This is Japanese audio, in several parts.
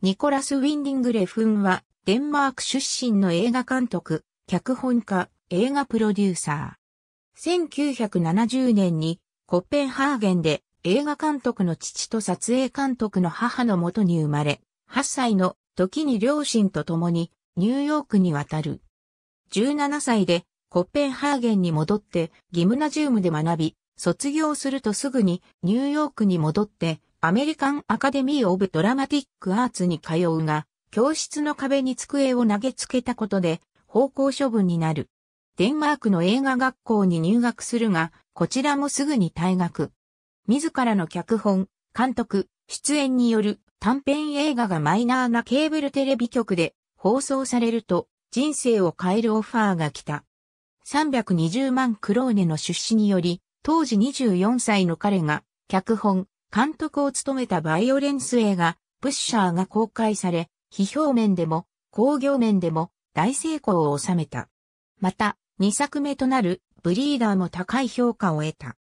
ニコラス・ウィンディングレフンは、デンマーク出身の映画監督、脚本家、映画プロデューサー。1970年に、コッペンハーゲンで映画監督の父と撮影監督の母のもとに生まれ、8歳の時に両親と共にニューヨークに渡る。17歳でコッペンハーゲンに戻ってギムナジウムで学び、卒業するとすぐにニューヨークに戻ってアメリカンアカデミー・オブ・ドラマティック・アーツに通うが、教室の壁に机を投げつけたことで、方向処分になる。デンマークの映画学校に入学するが、こちらもすぐに退学。自らの脚本、監督、出演による短編映画がマイナーなケーブルテレビ局で放送されると人生を変えるオファーが来た。320万クローネの出資により、当時24歳の彼が脚本、監督を務めたバイオレンス映画、プッシャーが公開され、非表面でも、工業面でも大成功を収めた。また、2作目となる、ブリーダーも高い評価を得た。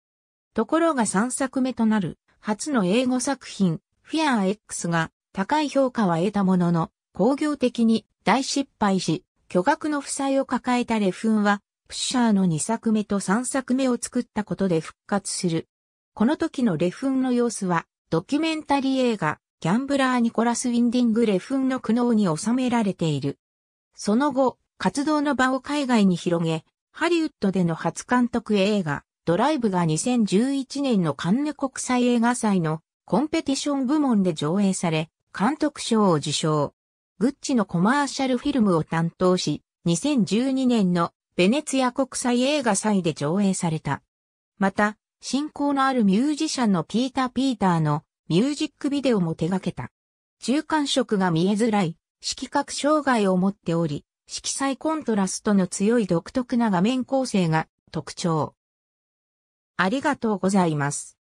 ところが3作目となる、初の英語作品、フェア X が高い評価は得たものの、工業的に大失敗し、巨額の負債を抱えたレフンは、プッシャーの2作目と3作目を作ったことで復活する。この時のレフンの様子は、ドキュメンタリー映画、ギャンブラー・ニコラス・ウィンディング・レフンの苦悩に収められている。その後、活動の場を海外に広げ、ハリウッドでの初監督映画、ドライブが2011年のカンヌ国際映画祭のコンペティション部門で上映され、監督賞を受賞。グッチのコマーシャルフィルムを担当し、2012年のベネツィア国際映画祭で上映された。また、信仰のあるミュージシャンのピーター・ピーターのミュージックビデオも手掛けた。中間色が見えづらい、色覚障害を持っており、色彩コントラストの強い独特な画面構成が特徴。ありがとうございます。